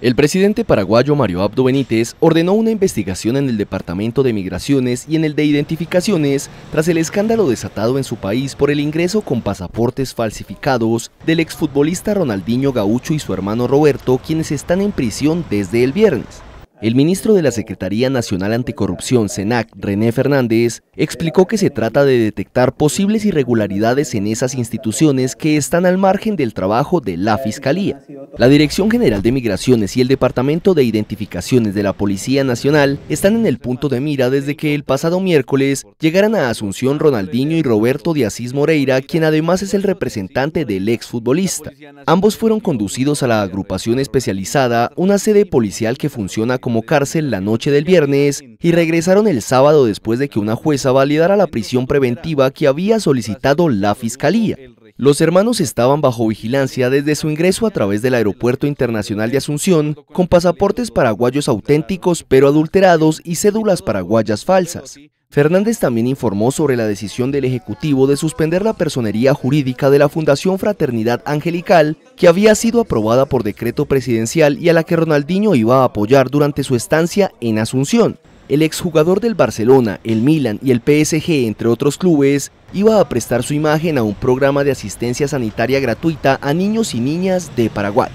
El presidente paraguayo Mario Abdo Benítez ordenó una investigación en el Departamento de Migraciones y en el de Identificaciones tras el escándalo desatado en su país por el ingreso con pasaportes falsificados del exfutbolista Ronaldinho Gaucho y su hermano Roberto, quienes están en prisión desde el viernes. El ministro de la Secretaría Nacional Anticorrupción, SENAC, René Fernández, explicó que se trata de detectar posibles irregularidades en esas instituciones que están al margen del trabajo de la Fiscalía. La Dirección General de Migraciones y el Departamento de Identificaciones de la Policía Nacional están en el punto de mira desde que el pasado miércoles llegaran a Asunción Ronaldinho y Roberto de Moreira, quien además es el representante del exfutbolista. Ambos fueron conducidos a la agrupación especializada, una sede policial que funciona como como cárcel la noche del viernes y regresaron el sábado después de que una jueza validara la prisión preventiva que había solicitado la Fiscalía. Los hermanos estaban bajo vigilancia desde su ingreso a través del Aeropuerto Internacional de Asunción con pasaportes paraguayos auténticos pero adulterados y cédulas paraguayas falsas. Fernández también informó sobre la decisión del Ejecutivo de suspender la personería jurídica de la Fundación Fraternidad Angelical, que había sido aprobada por decreto presidencial y a la que Ronaldinho iba a apoyar durante su estancia en Asunción. El exjugador del Barcelona, el Milan y el PSG, entre otros clubes, iba a prestar su imagen a un programa de asistencia sanitaria gratuita a niños y niñas de Paraguay.